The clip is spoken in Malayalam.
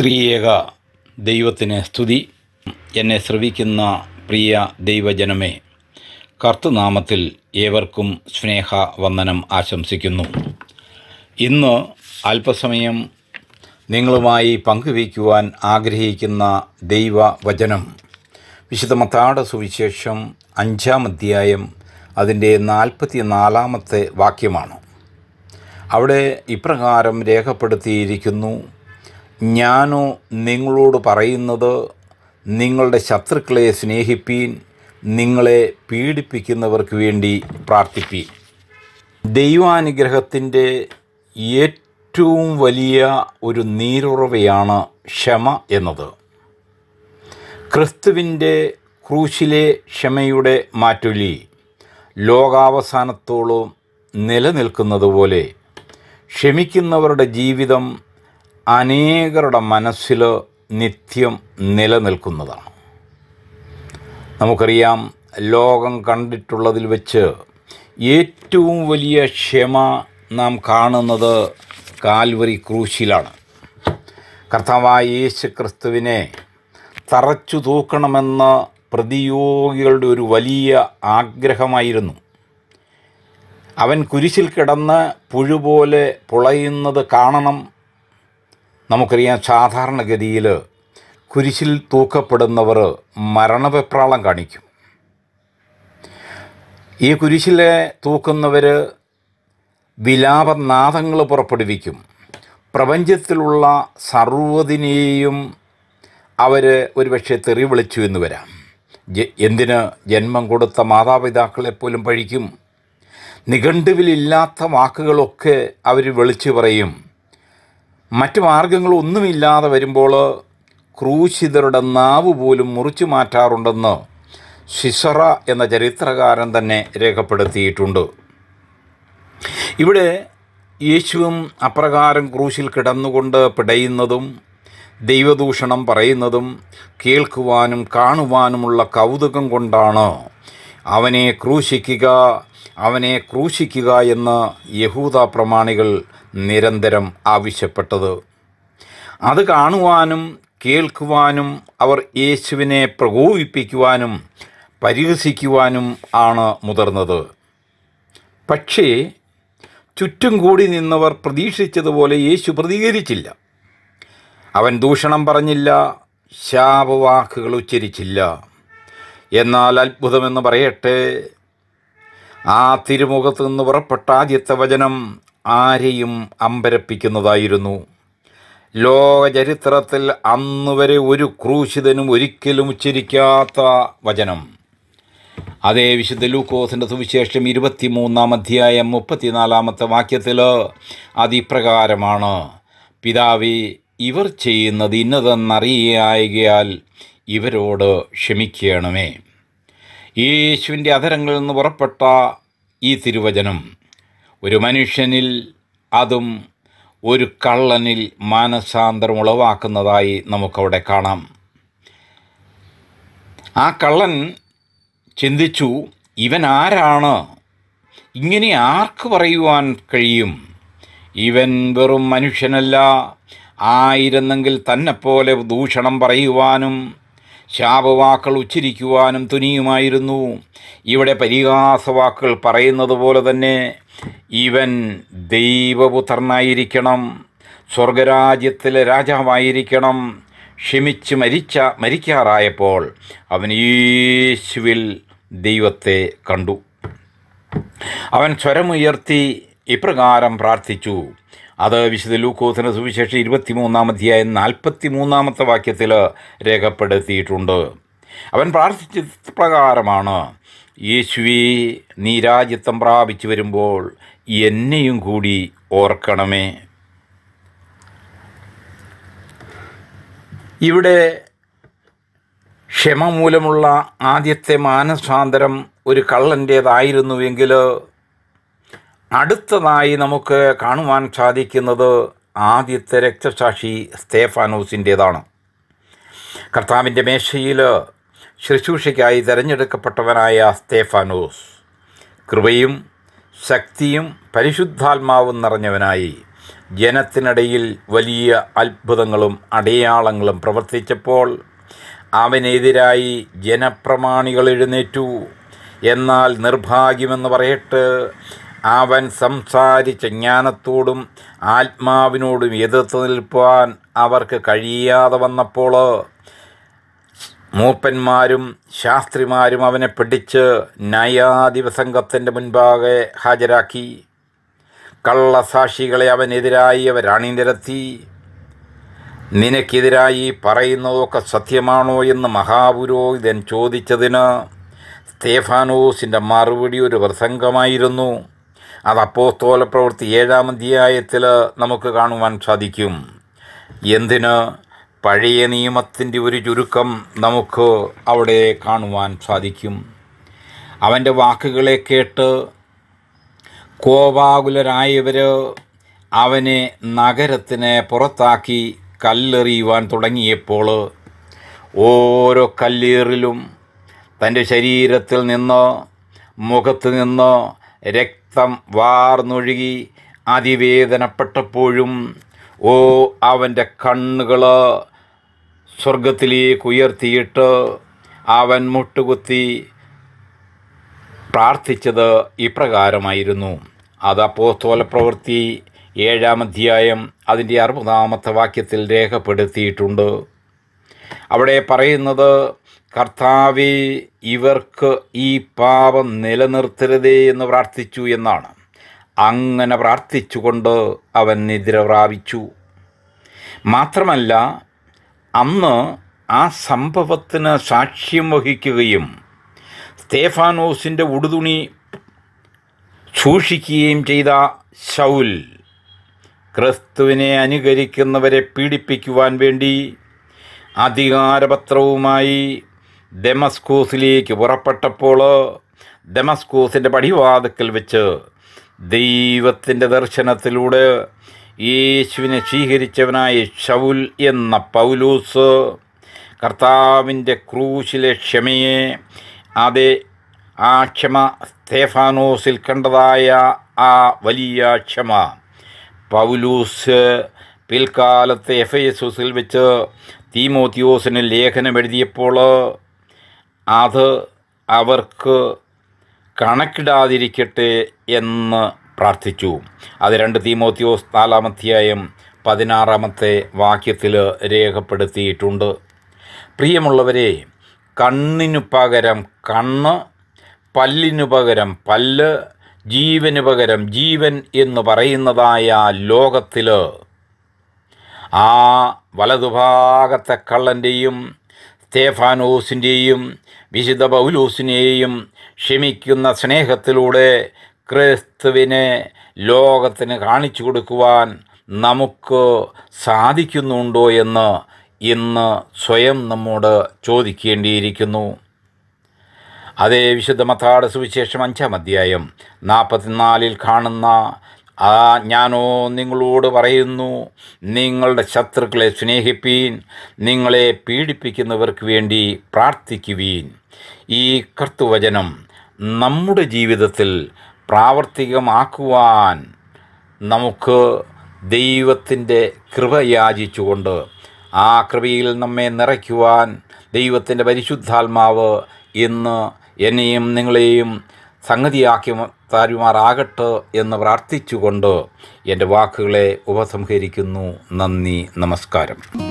ത്രിയേക ദൈവത്തിന് സ്തുതി എന്നെ ശ്രവിക്കുന്ന പ്രിയ ദൈവജനമേ കർത്തനാമത്തിൽ ഏവർക്കും സ്നേഹ വന്ദനം ആശംസിക്കുന്നു ഇന്ന് അല്പസമയം നിങ്ങളുമായി പങ്കുവയ്ക്കുവാൻ ആഗ്രഹിക്കുന്ന ദൈവവചനം വിശുദ്ധമത്താട സുവിശേഷം അഞ്ചാം അധ്യായം അതിൻ്റെ നാൽപ്പത്തി നാലാമത്തെ വാക്യമാണ് അവിടെ ഇപ്രകാരം രേഖപ്പെടുത്തിയിരിക്കുന്നു ഞാനോ നിങ്ങളോട് പറയുന്നത് നിങ്ങളുടെ ശത്രുക്കളെ സ്നേഹിപ്പീൻ നിങ്ങളെ പീഡിപ്പിക്കുന്നവർക്ക് വേണ്ടി പ്രാർത്ഥിപ്പീൻ ദൈവാനുഗ്രഹത്തിൻ്റെ ഏറ്റവും വലിയ ഒരു നീരുറവയാണ് ക്ഷമ എന്നത് ക്രിസ്തുവിൻ്റെ ക്രൂശിലെ ക്ഷമയുടെ മാറ്റൊലി ലോകാവസാനത്തോളം നിലനിൽക്കുന്നത് പോലെ ക്ഷമിക്കുന്നവരുടെ ജീവിതം അനേകരുടെ മനസ്സിൽ നിത്യം നിലനിൽക്കുന്നതാണ് നമുക്കറിയാം ലോകം കണ്ടിട്ടുള്ളതിൽ വെച്ച് ഏറ്റവും വലിയ ക്ഷമ നാം കാണുന്നത് കാൽവരി ക്രൂശിലാണ് കർത്താവായ യേശു ക്രിസ്തുവിനെ തറച്ചു തൂക്കണമെന്ന പ്രതിയോഗികളുടെ ഒരു വലിയ ആഗ്രഹമായിരുന്നു അവൻ കുരിശിൽ കിടന്ന് പുഴുപോലെ പുളയുന്നത് കാണണം നമുക്കറിയാം സാധാരണഗതിയിൽ കുരിശിൽ തൂക്കപ്പെടുന്നവർ മരണവെപ്രാളം കാണിക്കും ഈ കുരിശിലെ തൂക്കുന്നവർ വിലാപനാദങ്ങൾ പുറപ്പെടുവിക്കും പ്രപഞ്ചത്തിലുള്ള സർവ്വതിനെയും അവർ ഒരുപക്ഷെ തെറി വിളിച്ചു എന്ന് വരാം എന്തിന് ജന്മം കൊടുത്ത മാതാപിതാക്കളെപ്പോലും പഴിക്കും നിഘണ്ടുവിലില്ലാത്ത വാക്കുകളൊക്കെ അവർ വിളിച്ചു പറയും മറ്റ് മാർഗങ്ങളൊന്നുമില്ലാതെ വരുമ്പോൾ ക്രൂശിതരുടെ നാവ് പോലും മുറിച്ചു മാറ്റാറുണ്ടെന്ന് ശിശറ എന്ന ചരിത്രകാരൻ തന്നെ രേഖപ്പെടുത്തിയിട്ടുണ്ട് ഇവിടെ യേശുവും അപ്രകാരം ക്രൂശിൽ കിടന്നുകൊണ്ട് പിടയുന്നതും ദൈവദൂഷണം പറയുന്നതും കേൾക്കുവാനും കാണുവാനുമുള്ള കൗതുകം കൊണ്ടാണ് അവനെ ക്രൂശിക്കുക അവനെ ക്രൂശിക്കുക എന്ന് യഹൂദ പ്രമാണികൾ നിരന്തരം ആവശ്യപ്പെട്ടത് അത് കാണുവാനും കേൾക്കുവാനും അവർ യേശുവിനെ പ്രകോപിപ്പിക്കുവാനും പരിഹസിക്കുവാനും ആണ് മുതിർന്നത് പക്ഷേ ചുറ്റും കൂടി നിന്നവർ പ്രതീക്ഷിച്ചതുപോലെ യേശു പ്രതികരിച്ചില്ല അവൻ ദൂഷണം പറഞ്ഞില്ല ശാപവാക്കുകൾ ഉച്ചരിച്ചില്ല എന്നാൽ അത്ഭുതമെന്ന് പറയട്ടെ ആ തിരുമുഖത്ത് നിന്ന് പുറപ്പെട്ട ആദ്യത്തെ വചനം ആരെയും അമ്പരപ്പിക്കുന്നതായിരുന്നു ലോകചരിത്രത്തിൽ അന്നുവരെ ഒരു ക്രൂശിതനും ഒരിക്കലും ഉച്ചരിക്കാത്ത വചനം അതേ വിശുദ്ധ ലൂക്കോസിൻ്റെ സുവിശേഷം ഇരുപത്തിമൂന്നാം അധ്യായം മുപ്പത്തിനാലാമത്തെ വാക്യത്തിൽ അതിപ്രകാരമാണ് പിതാവ് ഇവർ ചെയ്യുന്നത് ഇന്നതെന്നറിയായകയാൽ ഇവരോട് ക്ഷമിക്കണമേ യേശുവിൻ്റെ അധരങ്ങളിൽ നിന്ന് പുറപ്പെട്ട ഈ തിരുവചനം ഒരു മനുഷ്യനിൽ അതും ഒരു കള്ളനിൽ മാനസാന്തരം ഉളവാക്കുന്നതായി നമുക്കവിടെ കാണാം ആ കള്ളൻ ചിന്തിച്ചു ഇവൻ ആരാണ് ഇങ്ങനെ ആർക്ക് പറയുവാൻ കഴിയും ഇവൻ വെറും മനുഷ്യനല്ല ആയിരുന്നെങ്കിൽ തന്നെപ്പോലെ ദൂഷണം പറയുവാനും ശാപവാക്കൾ ഉച്ചരിക്കുവാനും തുനിയുമായിരുന്നു ഇവിടെ പരിഹാസവാക്കുകൾ പറയുന്നത് പോലെ തന്നെ ഇവൻ ദൈവപുത്രനായിരിക്കണം സ്വർഗരാജ്യത്തിലെ രാജാവായിരിക്കണം ക്ഷമിച്ച് മരിച്ച മരിക്കാറായപ്പോൾ അവൻ യേശുവിൽ ദൈവത്തെ കണ്ടു അവൻ സ്വരമുയർത്തി ഇപ്രകാരം പ്രാർത്ഥിച്ചു അത് വിശുദ്ധ ലൂക്കോസിന് സുവിശേഷം ഇരുപത്തിമൂന്നാമധ്യായ നാൽപ്പത്തി മൂന്നാമത്തെ വാക്യത്തിൽ രേഖപ്പെടുത്തിയിട്ടുണ്ട് അവൻ പ്രാർത്ഥിച്ച പ്രകാരമാണ് യേശുവേ നീ രാജ്യത്വം പ്രാപിച്ചു വരുമ്പോൾ എന്നെയും കൂടി ഓർക്കണമേ ഇവിടെ ക്ഷമ മൂലമുള്ള ആദ്യത്തെ മാനസാന്തരം ഒരു കള്ളൻ്റേതായിരുന്നുവെങ്കിൽ അടുത്തതായി നമുക്ക് കാണുവാൻ സാധിക്കുന്നത് ആദ്യത്തെ രക്തസാക്ഷി സ്തേഫാനോസിൻ്റേതാണ് കർത്താവിൻ്റെ മേശയിൽ ശുശ്രൂഷയ്ക്കായി തിരഞ്ഞെടുക്കപ്പെട്ടവനായ സ്തേഫാനോസ് കൃപയും ശക്തിയും പരിശുദ്ധാത്മാവും നിറഞ്ഞവനായി ജനത്തിനിടയിൽ വലിയ അത്ഭുതങ്ങളും അടയാളങ്ങളും പ്രവർത്തിച്ചപ്പോൾ അവനെതിരായി ജനപ്രമാണികൾ എഴുന്നേറ്റു എന്നാൽ നിർഭാഗ്യമെന്ന് പറയട്ട് അവൻ സംസാരിച്ച ജ്ഞാനത്തോടും ആത്മാവിനോടും എതിർത്ത് നിൽപ്പാൻ അവർക്ക് കഴിയാതെ വന്നപ്പോൾ മൂപ്പന്മാരും ശാസ്ത്രിമാരും അവനെ പിടിച്ച് ന്യായാധിപസംഘത്തിൻ്റെ മുൻപാകെ ഹാജരാക്കി കള്ളസാക്ഷികളെ അവനെതിരായി അവർ അണിനിരത്തി നിനക്കെതിരായി പറയുന്നതൊക്കെ സത്യമാണോ എന്ന് മഹാപുരോഹിതൻ ചോദിച്ചതിന് സ്തേഫാനോസിൻ്റെ മറുപടി ഒരു പ്രസംഗമായിരുന്നു അത് അപ്പോസ്തോല പ്രവൃത്തി ഏഴാം അധ്യായത്തിൽ നമുക്ക് കാണുവാൻ സാധിക്കും എന്തിന് പഴയ നിയമത്തിൻ്റെ ഒരു ചുരുക്കം നമുക്ക് അവിടെ കാണുവാൻ സാധിക്കും അവൻ്റെ വാക്കുകളെ കേട്ട് കോപാകുലരായവർ അവനെ നഗരത്തിന് പുറത്താക്കി കല്ലെറിയുവാൻ തുടങ്ങിയപ്പോൾ ഓരോ കല്ലേറിലും തൻ്റെ ശരീരത്തിൽ നിന്നോ മുഖത്ത് നിന്നോ രക്തം വാർന്നൊഴുകി അതിവേദനപ്പെട്ടപ്പോഴും ഓ അവൻ്റെ കണ്ണുകൾ ഉയർത്തിയിട്ട് അവൻ മുട്ടുകുത്തി പ്രാർത്ഥിച്ചത് ഇപ്രകാരമായിരുന്നു അത് അപ്പോസ്തോല പ്രവൃത്തി ഏഴാം അധ്യായം അതിൻ്റെ അറുപതാമത്തെ വാക്യത്തിൽ രേഖപ്പെടുത്തിയിട്ടുണ്ട് അവിടെ പറയുന്നത് കർത്താവെ ഇവർക്ക് ഈ പാപം നിലനിർത്തരുതേ എന്ന് പ്രാർത്ഥിച്ചു എന്നാണ് അങ്ങനെ പ്രാർത്ഥിച്ചുകൊണ്ട് അവൻ നിദ്ര പ്രാപിച്ചു മാത്രമല്ല അന്ന് ആ സംഭവത്തിന് സാക്ഷ്യം വഹിക്കുകയും സ്തേഫാനോസിൻ്റെ ഉടുതുണി സൂക്ഷിക്കുകയും ചെയ്ത ശൗൽ ക്രിസ്തുവിനെ അനുകരിക്കുന്നവരെ പീഡിപ്പിക്കുവാൻ വേണ്ടി അധികാരപത്രവുമായി ഡെമസ്കൂസിലേക്ക് പുറപ്പെട്ടപ്പോൾ ഡെമസ്കൂസിൻ്റെ പടിവാതുക്കൽ വെച്ച് ദൈവത്തിൻ്റെ ദർശനത്തിലൂടെ യേശുവിനെ സ്വീകരിച്ചവനായ ഷൗൽ എന്ന പൗലൂസ് കർത്താവിൻ്റെ ക്രൂശിലെ ക്ഷമയെ അതെ ആ ക്ഷമ സ്തേഫാനോസിൽ കണ്ടതായ ആ വലിയ ക്ഷമ പൗലൂസ് പിൽക്കാലത്തെ എഫ് എസൂസിൽ വെച്ച് തീമോത്യോസിന് ലേഖനം എഴുതിയപ്പോൾ അത് അവർക്ക് കണക്കിടാതിരിക്കട്ടെ എന്ന് പ്രാർത്ഥിച്ചു അത് രണ്ട് തീമോത്യോസ് നാലാമധ്യായം പതിനാറാമത്തെ വാക്യത്തിൽ രേഖപ്പെടുത്തിയിട്ടുണ്ട് പ്രിയമുള്ളവരെ കണ്ണിനു പകരം കണ്ണ് പല്ലിനു പകരം പല്ല് ജീവന് പകരം ജീവൻ എന്ന് പറയുന്നതായ ലോകത്തിൽ ആ വലതുഭാഗത്തെ കള്ളൻ്റെയും സ്തേഫാനോസിൻ്റെയും വിശുദ്ധ പൗലൂസിനെയും ക്ഷമിക്കുന്ന സ്നേഹത്തിലൂടെ ക്രിസ്തുവിനെ ലോകത്തിന് കാണിച്ചു കൊടുക്കുവാൻ നമുക്ക് സാധിക്കുന്നുണ്ടോ എന്ന് ഇന്ന് സ്വയം നമ്മോട് ചോദിക്കേണ്ടിയിരിക്കുന്നു അതേ വിശുദ്ധ മത്താട് സുവിശേഷം അഞ്ചാം അധ്യായം നാൽപ്പത്തിനാലിൽ കാണുന്ന ആ ഞാനോ നിങ്ങളോട് പറയുന്നു നിങ്ങളുടെ ശത്രുക്കളെ സ്നേഹിപ്പീൻ നിങ്ങളെ പീഡിപ്പിക്കുന്നവർക്ക് വേണ്ടി പ്രാർത്ഥിക്കുവീൻ ഈ കർത്തുവചനം നമ്മുടെ ജീവിതത്തിൽ പ്രാവർത്തികമാക്കുവാൻ നമുക്ക് ദൈവത്തിൻ്റെ കൃപ യാചിച്ചുകൊണ്ട് ആ കൃപയിൽ നമ്മെ നിറയ്ക്കുവാൻ ദൈവത്തിൻ്റെ പരിശുദ്ധാത്മാവ് ഇന്ന് എന്നെയും നിങ്ങളെയും സംഗതിയാക്കി താരുമാറാകട്ടെ എന്ന് പ്രാർത്ഥിച്ചുകൊണ്ട് എൻ്റെ വാക്കുകളെ ഉപസംഹരിക്കുന്നു നന്ദി നമസ്കാരം